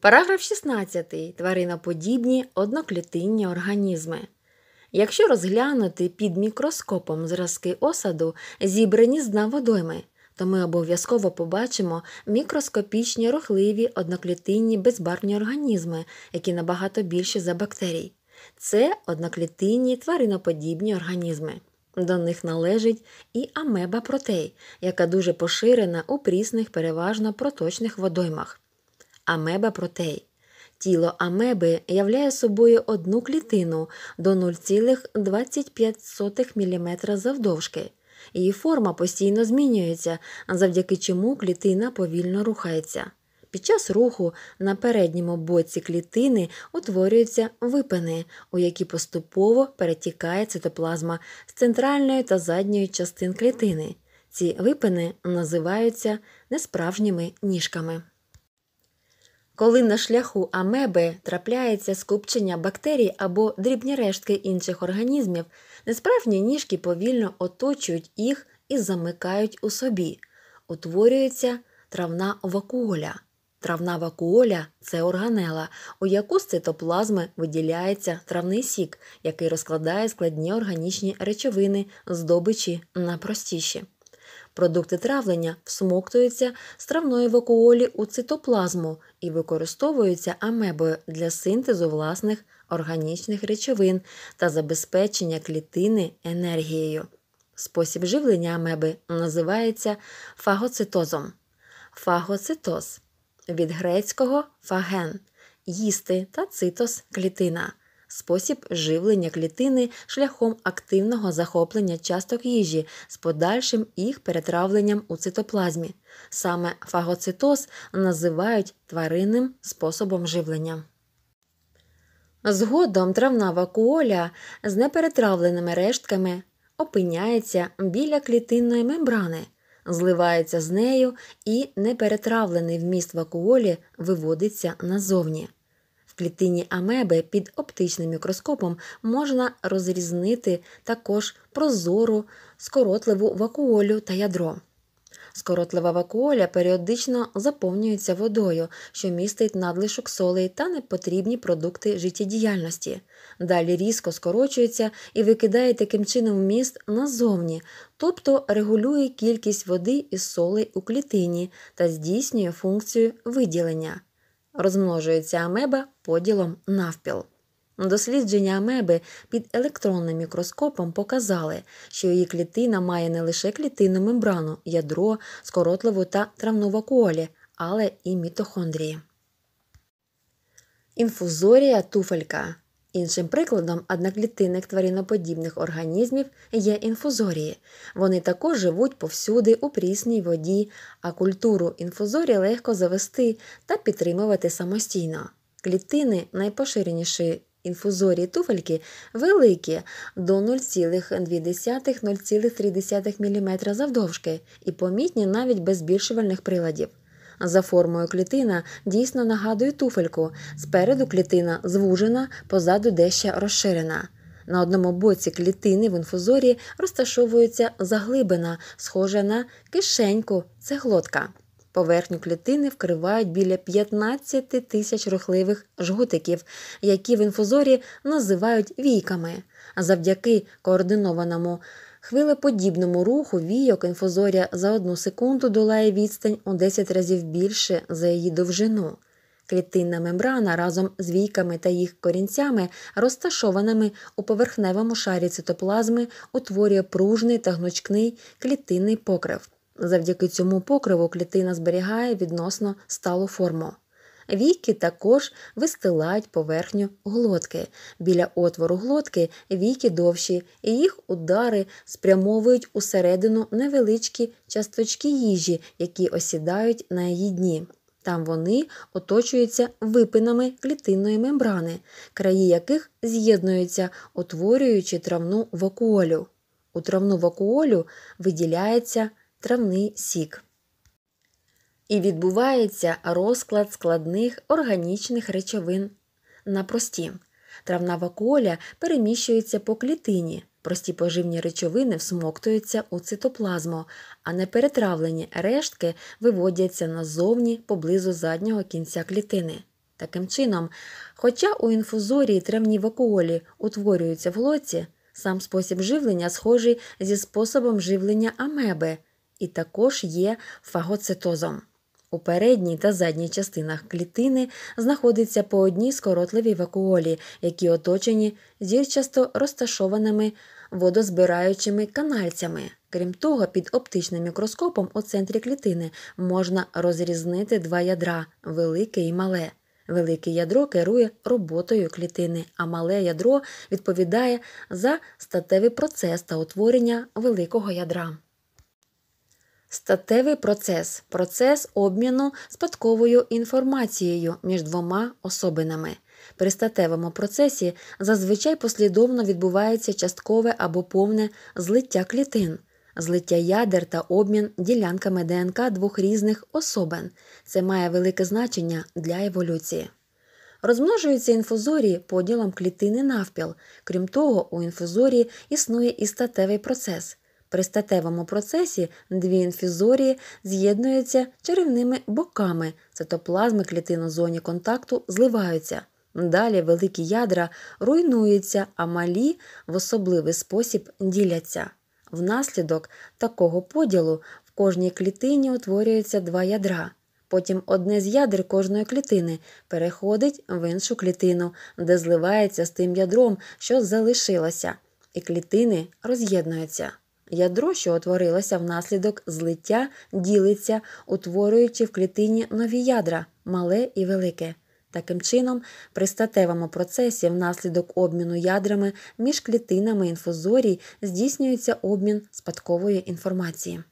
Параграф 16. Твариноподібні одноклітинні організми. Якщо розглянути під мікроскопом зразки осаду, зібрані з дна водойми, то ми обов'язково побачимо мікроскопічні рухливі одноклітинні безбарвні організми, які набагато більші за бактерій. Це одноклітинні твариноподібні організми. До них належить і амеба протей, яка дуже поширена у прісних, переважно проточних водоймах. Амеба протей. Тіло амеби являє собою одну клітину до 0,25 мм завдовжки. Її форма постійно змінюється, завдяки чому клітина повільно рухається. Під час руху на передньому боці клітини утворюються випини, у які поступово перетікає цитоплазма з центральної та задньої частин клітини. Ці випини називаються несправжніми ніжками коли на шляху амеби трапляється скупчення бактерій або дрібні рештки інших організмів, несправні ніжки повільно оточують їх і замикають у собі. Утворюється травна вакуоля. Травна вакуоля це органела, у яку з цитоплазми виділяється травний сік, який розкладає складні органічні речовини, здобичі на простіші. Продукти травлення всмоктуються з травної вакуолі у цитоплазму і використовуються амебою для синтезу власних органічних речовин та забезпечення клітини енергією. Спосіб живлення амеби називається фагоцитозом. Фагоцитоз від грецького фаген їсти та цитос клітина спосіб живлення клітини шляхом активного захоплення часток їжі з подальшим їх перетравленням у цитоплазмі. Саме фагоцитоз називають тваринним способом живлення. Згодом травна вакуоля з неперетравленими рештками опиняється біля клітинної мембрани, зливається з нею і неперетравлений вміст вакуолі виводиться назовні клітині амеби під оптичним мікроскопом можна розрізнити також прозору, скоротливу вакуолю та ядро. Скоротлива вакуоля періодично заповнюється водою, що містить надлишок солей та непотрібні продукти життєдіяльності. Далі різко скорочується і викидає таким чином міст назовні, тобто регулює кількість води і солей у клітині та здійснює функцію виділення розмножується амеба поділом навпіл. Дослідження амеби під електронним мікроскопом показали, що її клітина має не лише клітинну мембрану, ядро, скоротливу та травну вакуолі, але і мітохондрії. Інфузорія туфелька Іншим прикладом одноклітинних твариноподібних організмів є інфузорії. Вони також живуть повсюди у прісній воді, а культуру інфузорії легко завести та підтримувати самостійно. Клітини найпоширеніші інфузорії туфельки великі до 0,2-0,3 мм завдовжки і помітні навіть без збільшувальних приладів за формою клітина дійсно нагадує туфельку. Спереду клітина звужена, позаду дещо розширена. На одному боці клітини в інфузорі розташовується заглибина, схожа на кишеньку, це глотка. Поверхню клітини вкривають біля 15 тисяч рухливих жгутиків, які в інфузорі називають війками. завдяки координованому Хвилеподібному руху війок інфузорія за одну секунду долає відстань у 10 разів більше за її довжину. Клітинна мембрана разом з війками та їх корінцями, розташованими у поверхневому шарі цитоплазми, утворює пружний та гнучкний клітинний покрив. Завдяки цьому покриву клітина зберігає відносно сталу форму. Віки також вистилають поверхню глотки. Біля отвору глотки віки довші, і їх удари спрямовують усередину невеличкі часточки їжі, які осідають на її дні. Там вони оточуються випинами клітинної мембрани, краї яких з'єднуються, утворюючи травну вакуолю. У травну вакуолю виділяється травний сік і відбувається розклад складних органічних речовин на прості. Травнава коля переміщується по клітині, прості поживні речовини всмоктуються у цитоплазму, а неперетравлені рештки виводяться назовні поблизу заднього кінця клітини. Таким чином, хоча у інфузорії травні вакуолі утворюються в глоці, сам спосіб живлення схожий зі способом живлення амеби і також є фагоцитозом. У передній та задній частинах клітини знаходиться по одній скоротливій вакуолі, які оточені зірчасто розташованими водозбираючими канальцями. Крім того, під оптичним мікроскопом у центрі клітини можна розрізнити два ядра велике і мале. Велике ядро керує роботою клітини, а мале ядро відповідає за статевий процес та утворення великого ядра. Статевий процес процес обміну спадковою інформацією між двома особинами. При статевому процесі зазвичай послідовно відбувається часткове або повне злиття клітин, злиття ядер та обмін ділянками ДНК двох різних особин. Це має велике значення для еволюції. Розмножуються інфузорії поділом клітини навпіл. Крім того, у інфузорії існує і статевий процес. При статевому процесі дві інфізорії з'єднуються чарівними боками, цитоплазми клітин у зоні контакту зливаються. Далі великі ядра руйнуються, а малі в особливий спосіб діляться. Внаслідок такого поділу в кожній клітині утворюються два ядра. Потім одне з ядер кожної клітини переходить в іншу клітину, де зливається з тим ядром, що залишилося, і клітини роз'єднуються. Ядро, що утворилося внаслідок злиття, ділиться, утворюючи в клітині нові ядра, мале і велике. Таким чином, при статевому процесі внаслідок обміну ядрами між клітинами інфузорій здійснюється обмін спадкової інформації.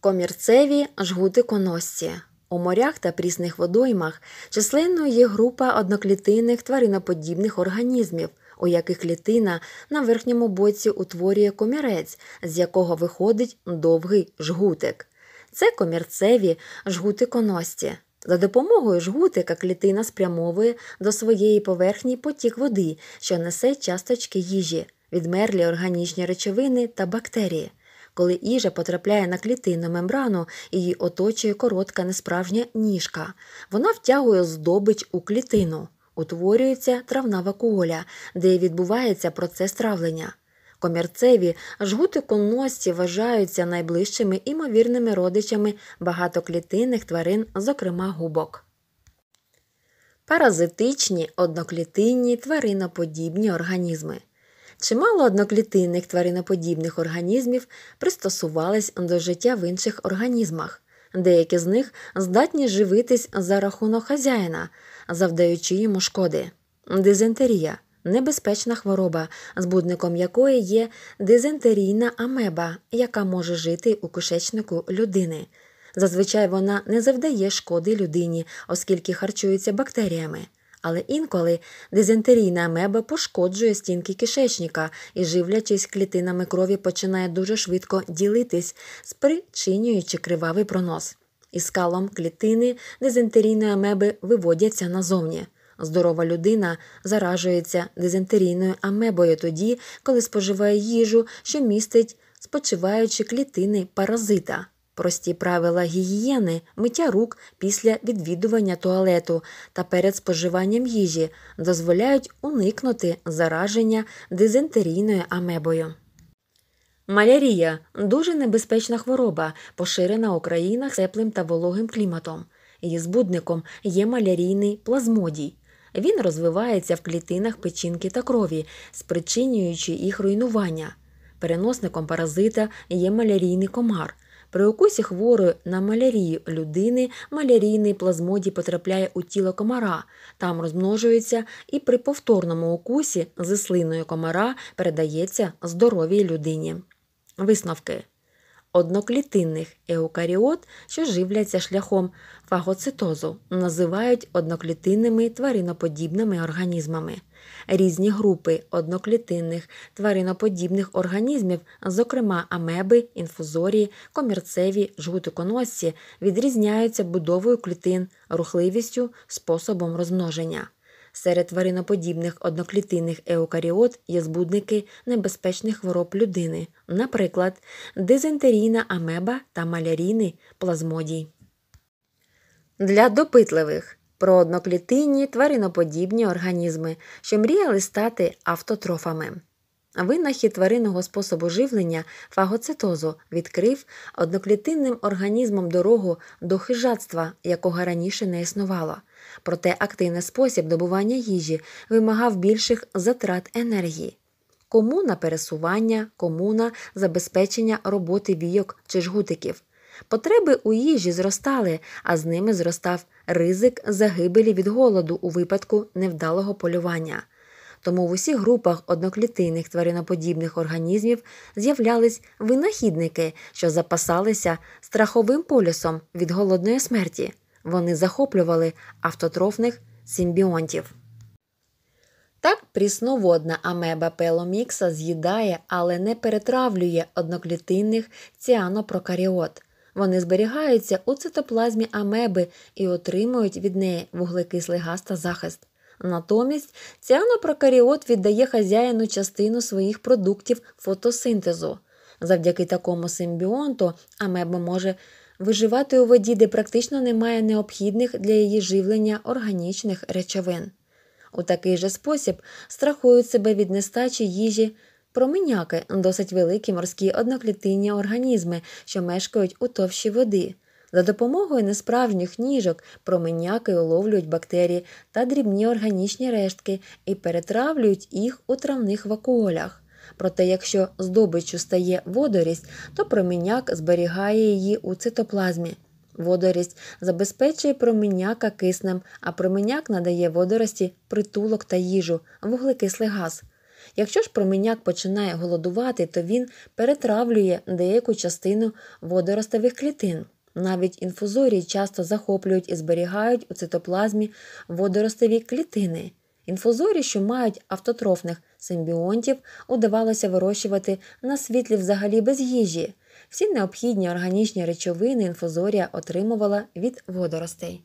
Комірцеві жгути коносці. У морях та прісних водоймах численною є група одноклітинних твариноподібних організмів у яких клітина на верхньому боці утворює комірець, з якого виходить довгий жгутик. Це комірцеві жгутиконості. За допомогою жгутика клітина спрямовує до своєї поверхні потік води, що несе часточки їжі, відмерлі органічні речовини та бактерії. Коли їжа потрапляє на клітинну мембрану, її оточує коротка несправжня ніжка. Вона втягує здобич у клітину утворюється травна вакуоля, де відбувається процес травлення. Комірцеві жгути-коносці вважаються найближчими імовірними родичами багатоклітинних тварин, зокрема губок. Паразитичні одноклітинні твариноподібні організми. Чимало одноклітинних твариноподібних організмів пристосувались до життя в інших організмах. Деякі з них здатні живитись за рахунок хазяїна, завдаючи йому шкоди. Дизентерія небезпечна хвороба, збудником якої є дизентерійна амеба, яка може жити у кишечнику людини. Зазвичай вона не завдає шкоди людині, оскільки харчується бактеріями. Але інколи дизентерійна амеба пошкоджує стінки кишечника і, живлячись клітинами крові, починає дуже швидко ділитись, спричинюючи кривавий пронос. І скалом клітини дизентерійної амеби виводяться назовні. Здорова людина заражується дизентерійною амебою тоді, коли споживає їжу, що містить спочиваючі клітини паразита. Прості правила гігієни, миття рук після відвідування туалету та перед споживанням їжі дозволяють уникнути зараження дизентерійною амебою. Малярія дуже небезпечна хвороба, поширена у країнах з теплим та вологим кліматом. Її збудником є малярійний плазмодій. Він розвивається в клітинах печінки та крові, спричинюючи їх руйнування. Переносником паразита є малярійний комар. При укусі хворої на малярію людини малярійний плазмодій потрапляє у тіло комара, там розмножується і при повторному укусі зі слиною комара передається здоровій людині. Висновки одноклітинних еукаріот, що живляться шляхом фагоцитозу, називають одноклітинними твариноподібними організмами. Різні групи одноклітинних твариноподібних організмів, зокрема амеби, інфузорії, комірцеві, жгутиконосці, відрізняються будовою клітин, рухливістю, способом розмноження. Серед твариноподібних одноклітинних еукаріот є збудники небезпечних хвороб людини, наприклад, дизентерійна амеба та малярійний плазмодій. Для допитливих про одноклітинні твариноподібні організми, що мріяли стати автотрофами. Винахід тваринного способу живлення фагоцитозу відкрив одноклітинним організмам дорогу до хижацтва, якого раніше не існувало проте активний спосіб добування їжі вимагав більших затрат енергії. Кому на пересування, кому на забезпечення роботи бійок чи жгутиків. Потреби у їжі зростали, а з ними зростав ризик загибелі від голоду у випадку невдалого полювання. Тому в усіх групах одноклітинних твариноподібних організмів з'являлись винахідники, що запасалися страховим полюсом від голодної смерті вони захоплювали автотрофних симбіонтів. Так, прісноводна амеба пеломікса з'їдає, але не перетравлює одноклітинних ціанопрокаріот. Вони зберігаються у цитоплазмі амеби і отримують від неї вуглекислий газ та захист. Натомість ціанопрокаріот віддає хазяїну частину своїх продуктів фотосинтезу. Завдяки такому симбіонту амеба може виживати у воді, де практично немає необхідних для її живлення органічних речовин. У такий же спосіб страхують себе від нестачі їжі променяки, досить великі морські одноклітинні організми, що мешкають у товщі води. За допомогою несправжніх ніжок променяки уловлюють бактерії та дрібні органічні рештки і перетравлюють їх у травних вакуолях. Проте, якщо здобиччю стає водорість, то проміняк зберігає її у цитоплазмі. Водорість забезпечує проміняка киснем, а проміняк надає водорості притулок та їжу, вуглекислий газ. Якщо ж проміняк починає голодувати, то він перетравлює деяку частину водоростових клітин. Навіть інфузорії часто захоплюють і зберігають у цитоплазмі водоростові клітини. Інфузорії, що мають автотрофних Симбіонтів удавалося вирощувати на світлі взагалі без їжі. Всі необхідні органічні речовини інфузорія отримувала від водоростей.